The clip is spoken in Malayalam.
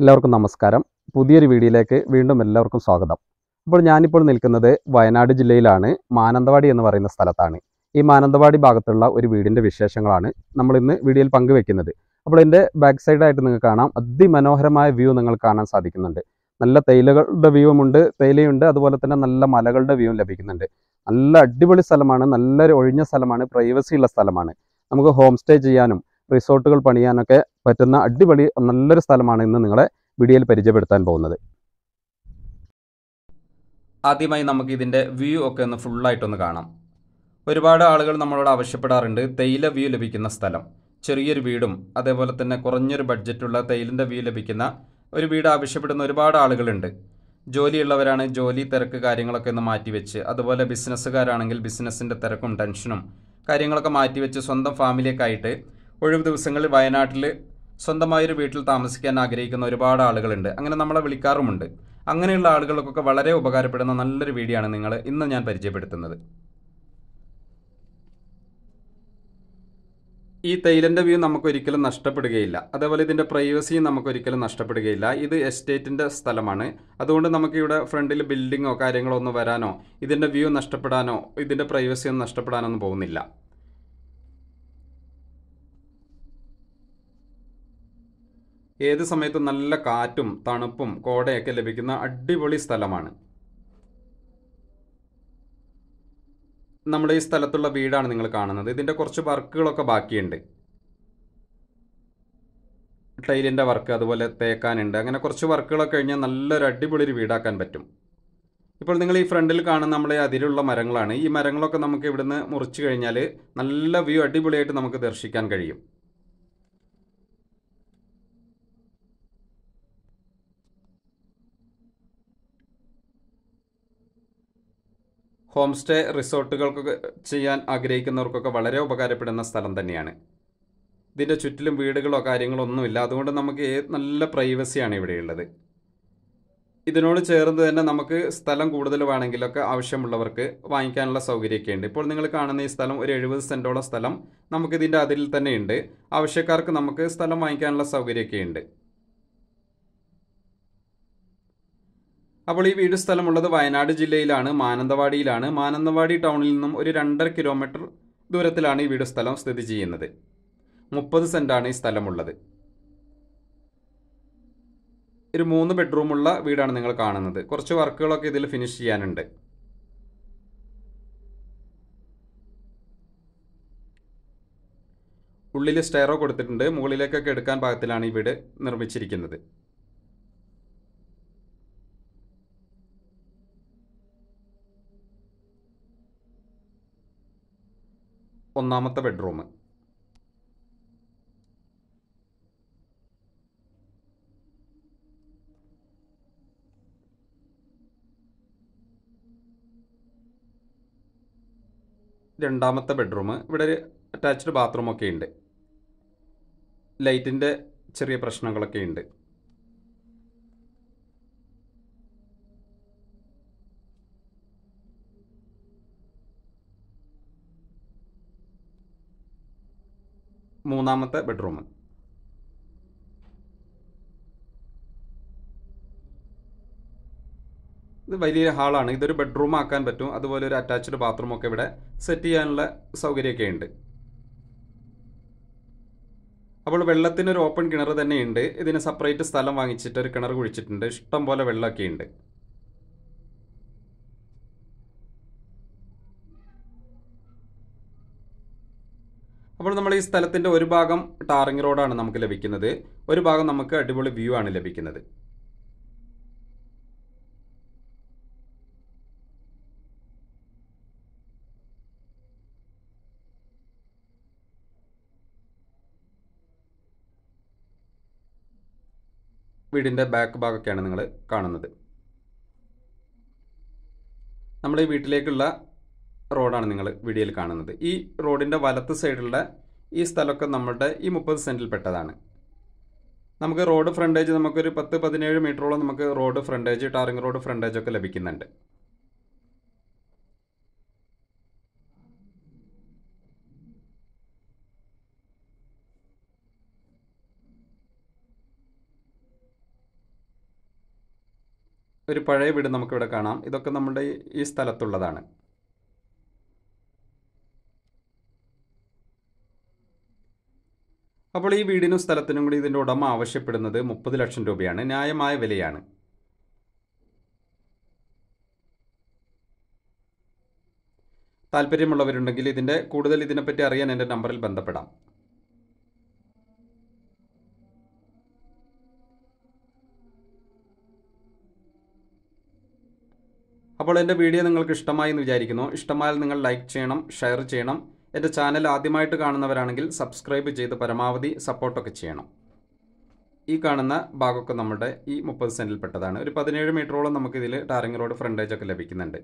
എല്ലാവർക്കും നമസ്കാരം പുതിയൊരു വീഡിയോയിലേക്ക് വീണ്ടും എല്ലാവർക്കും സ്വാഗതം അപ്പോൾ ഞാനിപ്പോൾ നിൽക്കുന്നത് വയനാട് ജില്ലയിലാണ് മാനന്തവാടി എന്ന് പറയുന്ന സ്ഥലത്താണ് ഈ മാനന്തവാടി ഭാഗത്തുള്ള ഒരു വീടിൻ്റെ വിശേഷങ്ങളാണ് നമ്മൾ ഇന്ന് വീഡിയോയിൽ പങ്കുവെക്കുന്നത് അപ്പോൾ ഇതിൻ്റെ ബാക്ക് സൈഡായിട്ട് നിങ്ങൾക്ക് കാണാം അതിമനോഹരമായ വ്യൂ നിങ്ങൾക്ക് കാണാൻ സാധിക്കുന്നുണ്ട് നല്ല തേയിലകളുടെ വ്യൂവുമുണ്ട് തേയിലയുണ്ട് അതുപോലെ തന്നെ നല്ല മലകളുടെ വ്യൂവും ലഭിക്കുന്നുണ്ട് നല്ല അടിപൊളി സ്ഥലമാണ് നല്ലൊരു ഒഴിഞ്ഞ സ്ഥലമാണ് പ്രൈവസി ഉള്ള സ്ഥലമാണ് നമുക്ക് ഹോം സ്റ്റേ ചെയ്യാനും റിസോർട്ടുകൾ പണിയാനൊക്കെ പറ്റുന്ന അടിപൊളി നല്ലൊരു സ്ഥലമാണ് ഇന്ന് നിങ്ങളെ വീഡിയോയിൽ പരിചയപ്പെടുത്താൻ പോകുന്നത് ആദ്യമായി നമുക്ക് ഇതിൻ്റെ വ്യൂ ഒക്കെ ഒന്ന് ഫുള്ളായിട്ടൊന്ന് കാണാം ഒരുപാട് ആളുകൾ നമ്മളോട് ആവശ്യപ്പെടാറുണ്ട് തേയില വ്യൂ ലഭിക്കുന്ന സ്ഥലം ചെറിയൊരു വീടും അതേപോലെ തന്നെ കുറഞ്ഞൊരു ബഡ്ജറ്റുള്ള തേയിലിൻ്റെ വ്യൂ ലഭിക്കുന്ന ഒരു വീട് ആവശ്യപ്പെടുന്ന ഒരുപാട് ആളുകളുണ്ട് ജോലിയുള്ളവരാണ് ജോലി തിരക്ക് കാര്യങ്ങളൊക്കെ ഒന്ന് മാറ്റിവെച്ച് അതുപോലെ ബിസിനസ്സുകാരാണെങ്കിൽ ബിസിനസ്സിൻ്റെ തിരക്കും ടെൻഷനും കാര്യങ്ങളൊക്കെ മാറ്റിവെച്ച് സ്വന്തം ഫാമിലിയൊക്കെ ആയിട്ട് ഒഴിവ് ദിവസങ്ങളിൽ വയനാട്ടിൽ സ്വന്തമായൊരു വീട്ടിൽ താമസിക്കാൻ ആഗ്രഹിക്കുന്ന ഒരുപാട് ആളുകളുണ്ട് അങ്ങനെ നമ്മളെ വിളിക്കാറുമുണ്ട് അങ്ങനെയുള്ള ആളുകൾക്കൊക്കെ വളരെ ഉപകാരപ്പെടുന്ന നല്ലൊരു വീഡിയോ ആണ് നിങ്ങൾ ഇന്ന് ഞാൻ പരിചയപ്പെടുത്തുന്നത് ഈ തൈലൻ്റെ വ്യൂ നമുക്കൊരിക്കലും നഷ്ടപ്പെടുകയില്ല അതേപോലെ ഇതിൻ്റെ പ്രൈവസിയും നമുക്കൊരിക്കലും നഷ്ടപ്പെടുകയില്ല ഇത് എസ്റ്റേറ്റിൻ്റെ സ്ഥലമാണ് അതുകൊണ്ട് നമുക്ക് ഇവിടെ ഫ്രണ്ടിൽ ബിൽഡിങ്ങോ കാര്യങ്ങളോ ഒന്നും വരാനോ ഇതിൻ്റെ വ്യൂ നഷ്ടപ്പെടാനോ ഇതിൻ്റെ പ്രൈവസിയൊന്നും നഷ്ടപ്പെടാനൊന്നും പോകുന്നില്ല ഏത് സമയത്തും നല്ല കാറ്റും തണുപ്പും കോടയൊക്കെ ലഭിക്കുന്ന അടിപൊളി സ്ഥലമാണ് നമ്മുടെ ഈ സ്ഥലത്തുള്ള വീടാണ് നിങ്ങൾ കാണുന്നത് ഇതിൻ്റെ കുറച്ച് വർക്കുകളൊക്കെ ബാക്കിയുണ്ട് ടൈലിൻ്റെ വർക്ക് അതുപോലെ തേക്കാനുണ്ട് അങ്ങനെ കുറച്ച് വർക്കുകളൊക്കെ കഴിഞ്ഞാൽ നല്ലൊരു അടിപൊളി ഒരു വീടാക്കാൻ പറ്റും ഇപ്പോൾ നിങ്ങൾ ഈ ഫ്രണ്ടിൽ കാണുന്ന നമ്മളെ അതിലുള്ള മരങ്ങളാണ് ഈ മരങ്ങളൊക്കെ നമുക്ക് ഇവിടുന്ന് മുറിച്ച് കഴിഞ്ഞാൽ നല്ല വ്യൂ അടിപൊളിയായിട്ട് നമുക്ക് ദർശിക്കാൻ കഴിയും ഹോം സ്റ്റേ റിസോർട്ടുകൾക്കൊക്കെ ചെയ്യാൻ ആഗ്രഹിക്കുന്നവർക്കൊക്കെ വളരെ ഉപകാരപ്പെടുന്ന സ്ഥലം തന്നെയാണ് ഇതിൻ്റെ ചുറ്റിലും വീടുകളോ കാര്യങ്ങളോ ഒന്നുമില്ല അതുകൊണ്ട് നമുക്ക് നല്ല പ്രൈവസിയാണ് ഇവിടെയുള്ളത് ഇതിനോട് ചേർന്ന് തന്നെ നമുക്ക് സ്ഥലം കൂടുതൽ വേണമെങ്കിലൊക്കെ ആവശ്യമുള്ളവർക്ക് വാങ്ങിക്കാനുള്ള സൗകര്യമൊക്കെ ഉണ്ട് ഇപ്പോൾ നിങ്ങൾ കാണുന്ന ഈ സ്ഥലം ഒരു എഴുപത് സെൻറ്റോളം സ്ഥലം നമുക്കിതിൻ്റെ അതിൽ തന്നെ ഉണ്ട് ആവശ്യക്കാർക്ക് നമുക്ക് സ്ഥലം വാങ്ങിക്കാനുള്ള സൗകര്യമൊക്കെ ഉണ്ട് അപ്പോൾ ഈ വീട് സ്ഥലമുള്ളത് വയനാട് ജില്ലയിലാണ് മാനന്തവാടിയിലാണ് മാനന്തവാടി ടൗണിൽ നിന്നും ഒരു രണ്ടര കിലോമീറ്റർ ദൂരത്തിലാണ് ഈ വീട് സ്ഥലം സ്ഥിതി ചെയ്യുന്നത് മുപ്പത് സെൻറ്റാണ് ഈ സ്ഥലമുള്ളത് ഒരു മൂന്ന് ബെഡ്റൂമുള്ള വീടാണ് നിങ്ങൾ കാണുന്നത് കുറച്ച് വർക്കുകളൊക്കെ ഇതിൽ ഫിനിഷ് ചെയ്യാനുണ്ട് ഉള്ളിൽ സ്റ്റെയറോ കൊടുത്തിട്ടുണ്ട് മുകളിലേക്കൊക്കെ എടുക്കാൻ പാകത്തിലാണ് ഈ വീട് നിർമ്മിച്ചിരിക്കുന്നത് ഒന്നാമത്തെ ബെഡ്റൂം രണ്ടാമത്തെ ബെഡ്റൂം ഇവിടെ ഒരു അറ്റാച്ച്ഡ് ബാത്റൂമൊക്കെ ഉണ്ട് ലൈറ്റിൻ്റെ ചെറിയ പ്രശ്നങ്ങളൊക്കെ ഉണ്ട് മൂന്നാമത്തെ ബെഡ്റൂം ഇത് വലിയ ഹാളാണ് ഇതൊരു ബെഡ്റൂം ആക്കാൻ പറ്റും അതുപോലെ ഒരു അറ്റാച്ച്ഡ് ബാത്റൂം ഒക്കെ ഇവിടെ സെറ്റ് ചെയ്യാനുള്ള സൗകര്യമൊക്കെ ഉണ്ട് അപ്പോൾ വെള്ളത്തിനൊരു ഓപ്പൺ കിണർ തന്നെയുണ്ട് ഇതിന് സെപ്പറേറ്റ് സ്ഥലം വാങ്ങിച്ചിട്ട് ഒരു കിണർ കുഴിച്ചിട്ടുണ്ട് ഇഷ്ടം പോലെ വെള്ളമൊക്കെ ഉണ്ട് അപ്പോൾ നമ്മൾ ഈ സ്ഥലത്തിൻ്റെ ഒരു ഭാഗം ടാറിങ് റോഡാണ് നമുക്ക് ലഭിക്കുന്നത് ഒരു ഭാഗം നമുക്ക് അടിപൊളി വ്യൂ ആണ് ലഭിക്കുന്നത് വീടിൻ്റെ ബാക്ക് ഭാഗമൊക്കെയാണ് നിങ്ങൾ കാണുന്നത് നമ്മൾ ഈ വീട്ടിലേക്കുള്ള റോഡാണ് നിങ്ങൾ വീഡിയോയിൽ കാണുന്നത് ഈ റോഡിൻ്റെ വലത്ത് സൈഡിലുള്ള ഈ സ്ഥലമൊക്കെ നമ്മുടെ ഈ മുപ്പത് സെൻറ്റിൽ പെട്ടതാണ് നമുക്ക് റോഡ് ഫ്രണ്ടേജ് നമുക്കൊരു പത്ത് പതിനേഴ് മീറ്ററോളം നമുക്ക് road frontage tarring road frontage ഒക്കെ ലഭിക്കുന്നുണ്ട് ഒരു പഴയ വീട് നമുക്കിവിടെ കാണാം ഇതൊക്കെ നമ്മുടെ ഈ സ്ഥലത്തുള്ളതാണ് അപ്പോൾ ഈ വീടിനും സ്ഥലത്തിനും കൂടി ഇതിൻ്റെ ഉടമ ആവശ്യപ്പെടുന്നത് മുപ്പത് ലക്ഷം രൂപയാണ് ന്യായമായ വിലയാണ് താല്പര്യമുള്ളവരുണ്ടെങ്കിൽ ഇതിൻ്റെ കൂടുതൽ ഇതിനെപ്പറ്റി അറിയാൻ എൻ്റെ നമ്പറിൽ ബന്ധപ്പെടാം അപ്പോൾ എൻ്റെ വീഡിയോ നിങ്ങൾക്ക് ഇഷ്ടമായി എന്ന് വിചാരിക്കുന്നു ഇഷ്ടമായാൽ നിങ്ങൾ ലൈക്ക് ചെയ്യണം ഷെയർ ചെയ്യണം എൻ്റെ ചാനൽ ആദ്യമായിട്ട് കാണുന്നവരാണെങ്കിൽ സബ്സ്ക്രൈബ് ചെയ്ത് പരമാവധി സപ്പോർട്ടൊക്കെ ചെയ്യണം ഈ കാണുന്ന ഭാഗമൊക്കെ നമ്മുടെ ഈ മുപ്പത് സെൻറ്റിൽപ്പെട്ടതാണ് ഒരു പതിനേഴ് മീറ്ററോളം നമുക്കിതിൽ ടാറിംഗ് റോഡ് ഫ്രണ്ടേജൊക്കെ ലഭിക്കുന്നുണ്ട്